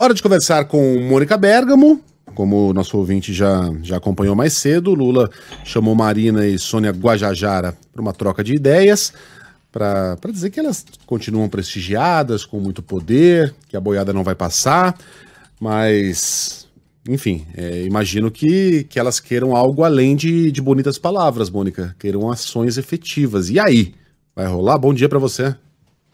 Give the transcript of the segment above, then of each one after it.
Hora de conversar com Mônica Bergamo. Como o nosso ouvinte já, já acompanhou mais cedo, Lula chamou Marina e Sônia Guajajara para uma troca de ideias, para dizer que elas continuam prestigiadas, com muito poder, que a boiada não vai passar, mas, enfim, é, imagino que, que elas queiram algo além de, de bonitas palavras, Mônica, queiram ações efetivas. E aí? Vai rolar? Bom dia para você.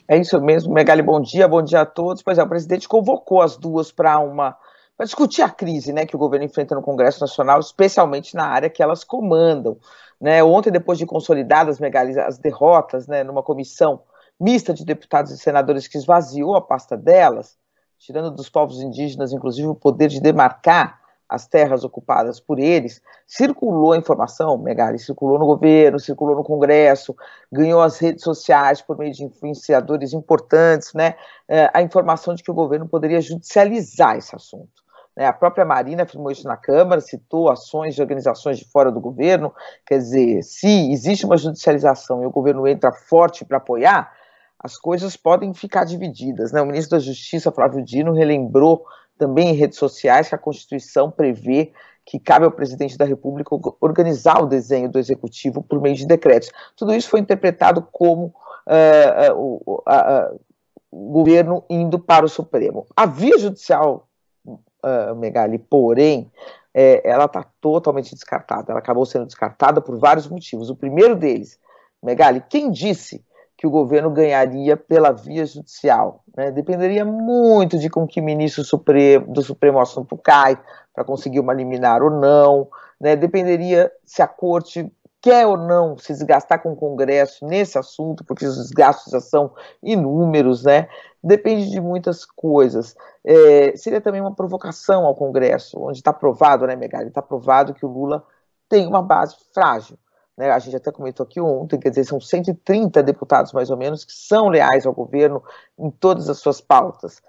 É isso mesmo, Megali, bom dia, bom dia a todos. Pois é, o presidente convocou as duas para uma para discutir a crise né, que o governo enfrenta no Congresso Nacional, especialmente na área que elas comandam. Né? Ontem, depois de consolidadas, Megali, as derrotas né, numa comissão mista de deputados e senadores que esvaziou a pasta delas, tirando dos povos indígenas, inclusive, o poder de demarcar as terras ocupadas por eles, circulou a informação, Megali, circulou no governo, circulou no Congresso, ganhou as redes sociais por meio de influenciadores importantes, né, é, a informação de que o governo poderia judicializar esse assunto. Né? A própria Marina afirmou isso na Câmara, citou ações de organizações de fora do governo. Quer dizer, se existe uma judicialização e o governo entra forte para apoiar, as coisas podem ficar divididas. Né? O ministro da Justiça, Flávio Dino, relembrou também em redes sociais, que a Constituição prevê que cabe ao presidente da República organizar o desenho do executivo por meio de decretos. Tudo isso foi interpretado como uh, uh, uh, o governo indo para o Supremo. A via judicial, eh, Megali, porém, é, ela está totalmente descartada. Ela acabou sendo descartada por vários motivos. O primeiro deles, Megali, quem disse que o governo ganharia pela via judicial. Né? Dependeria muito de com que ministro do Supremo assunto cai, para conseguir uma liminar ou não. Né? Dependeria se a corte quer ou não se desgastar com o Congresso nesse assunto, porque os desgastos já são inúmeros, né? Depende de muitas coisas. É, seria também uma provocação ao Congresso, onde está provado, né, Megali? Está provado que o Lula tem uma base frágil né, a gente até comentou aqui ontem, quer dizer, são 130 deputados mais ou menos que são leais ao governo em todas as suas pautas.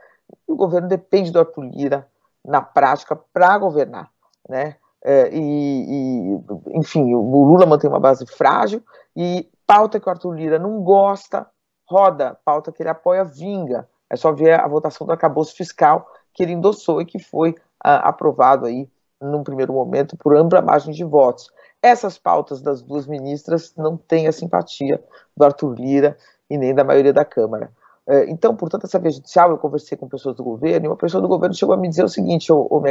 o governo depende do Arthur Lira na prática para governar, né? É, e, e, enfim, o Lula mantém uma base frágil e pauta que o Arthur Lira não gosta roda, pauta que ele apoia vinga. É só ver a votação do acabouço fiscal que ele endossou e que foi ah, aprovado aí num primeiro momento por ampla margem de votos essas pautas das duas ministras não têm a simpatia do Arthur Lira e nem da maioria da Câmara. É, então, portanto, essa via judicial, eu conversei com pessoas do governo, e uma pessoa do governo chegou a me dizer o seguinte, ô, ô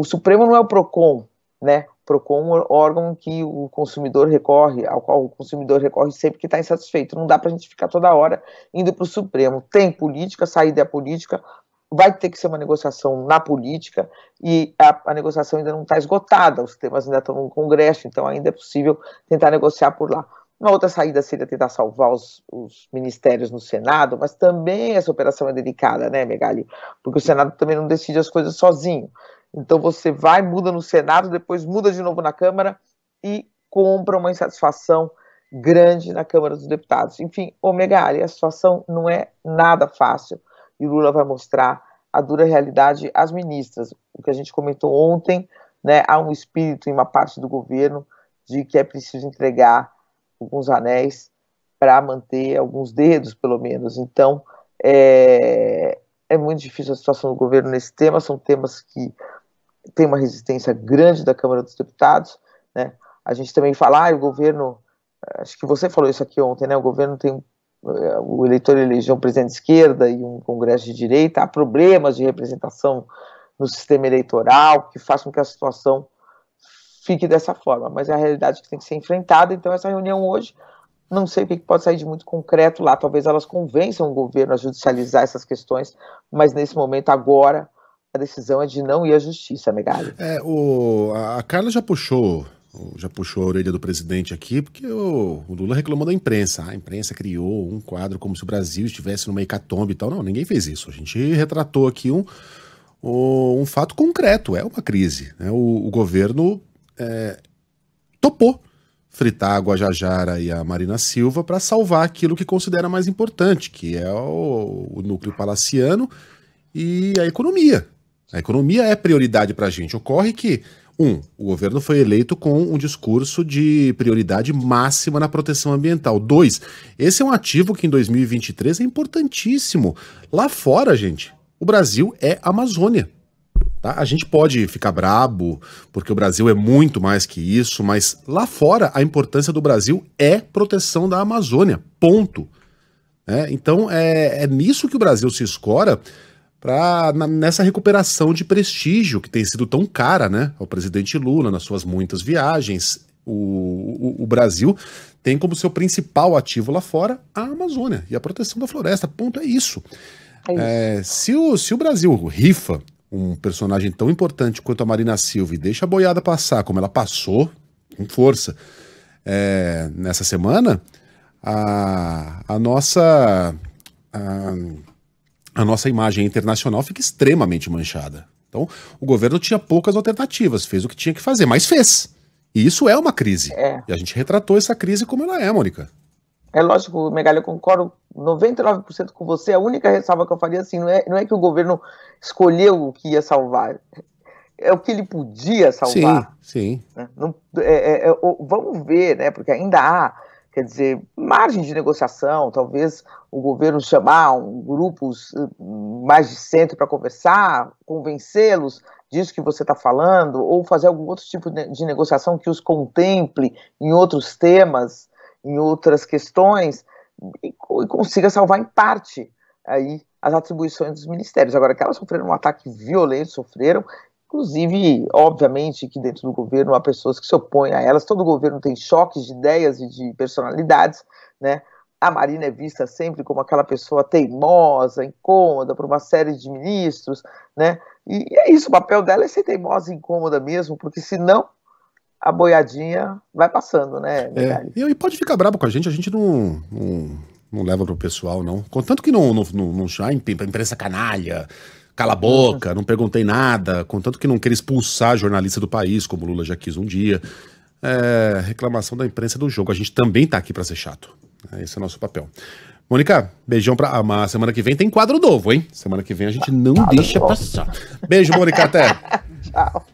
o Supremo não é o PROCON, né? O PROCON é um órgão que o consumidor recorre, ao qual o consumidor recorre sempre que está insatisfeito. Não dá para a gente ficar toda hora indo para o Supremo. Tem política, saída é política, vai ter que ser uma negociação na política e a, a negociação ainda não está esgotada, os temas ainda estão no Congresso, então ainda é possível tentar negociar por lá. Uma outra saída seria tentar salvar os, os, ministérios no Senado, mas também essa operação é delicada, né, Megali? Porque o Senado também não decide as coisas sozinho. Então você vai, muda no Senado, depois muda de novo na Câmara e compra uma insatisfação grande na Câmara dos Deputados. Enfim, ô Megali, a situação não é nada fácil e Lula vai mostrar a dura realidade às ministras. O que a gente comentou ontem, né, há um espírito em uma parte do governo de que é preciso entregar alguns anéis para manter alguns dedos, pelo menos. Então, é, é muito difícil a situação do governo nesse tema. São temas que têm uma resistência grande da Câmara dos Deputados. Né? A gente também fala, ah, o governo. Acho que você falou isso aqui ontem, né? O governo tem o eleitor elegeu um presidente de esquerda e um congresso de direita, há problemas de representação no sistema eleitoral que faz com que a situação fique dessa forma, mas é a realidade que tem que ser enfrentada, então essa reunião hoje não sei o que pode sair de muito concreto lá, talvez elas convençam o governo a judicializar essas questões, mas nesse momento agora a decisão é de não ir à justiça, Megali. É, o, a Carla já puxou já puxou a orelha do presidente aqui, porque o, o Lula reclamou da imprensa. a imprensa criou um quadro como se o Brasil estivesse numa hecatombe e tal. Não, ninguém fez isso. A gente retratou aqui um, um fato concreto. É uma crise. Né? O, o, governo é, topou fritar a Guajajara e a Marina Silva para salvar aquilo que considera mais importante, que é o, o núcleo palaciano e a economia. A economia é prioridade para a gente. Ocorre que, um, o governo foi eleito com um discurso de prioridade máxima na proteção ambiental. Dois, esse é um ativo que em 2023 é importantíssimo. Lá fora, gente, o Brasil é Amazônia. Tá? A gente pode ficar brabo, porque o Brasil é muito mais que isso, mas lá fora a importância do Brasil é proteção da Amazônia. Ponto. É, então é, é nisso que o Brasil se escora para nessa recuperação de prestígio que tem sido tão cara, né, ao presidente Lula nas suas muitas viagens. O, o, o, Brasil tem como seu principal ativo lá fora a Amazônia e a proteção da floresta. Ponto é, é isso. É se, o, se o Brasil rifa um personagem tão importante quanto a Marina Silva e deixa a boiada passar como ela passou, com força, é, nessa semana, a, a nossa. A, a nossa imagem internacional fica extremamente manchada. Então, o governo tinha poucas alternativas, fez o que tinha que fazer, mas fez. E isso é uma crise. É. E a gente retratou essa crise como ela é, Mônica. É lógico, Megalha, eu concordo 99% com você. A única ressalva que eu faria assim, não é, não é que o governo escolheu o que ia salvar, é o que ele podia salvar. Sim, sim. Né? Não, é, é, é vamos ver, né? Porque ainda há quer dizer, margem de negociação, talvez o governo chamar um, grupos eh, mais de centro para conversar, convencê-los disso que você está falando, ou fazer algum outro tipo de negociação que os contemple em outros temas, em outras questões, e, e consiga salvar em parte aí as atribuições dos ministérios. Agora, que elas sofreram um ataque violento, sofreram, Inclusive, obviamente, que dentro do governo há pessoas que se opõem a elas. Todo governo tem choques de ideias e de personalidades, né? A Marina é vista sempre como aquela pessoa teimosa, incômoda por uma série de ministros, né? E é isso, o papel dela é ser teimosa e incômoda mesmo, porque senão a boiadinha vai passando, né? É, e pode ficar bravo com a gente, a gente não, não, não leva pro pessoal, não. Contanto que não, não, não, não imprensa canalha, cala a boca, não perguntei nada, contanto que não queira expulsar jornalista do país, como Lula já quis um dia. É, reclamação da imprensa do jogo. A gente também tá aqui para ser chato. Né? Esse é o nosso papel. Mônica, beijão pra a ah, Semana que vem tem quadro novo, hein? Semana que vem a gente não deixa passar. Beijo, Mônica, até. Tchau.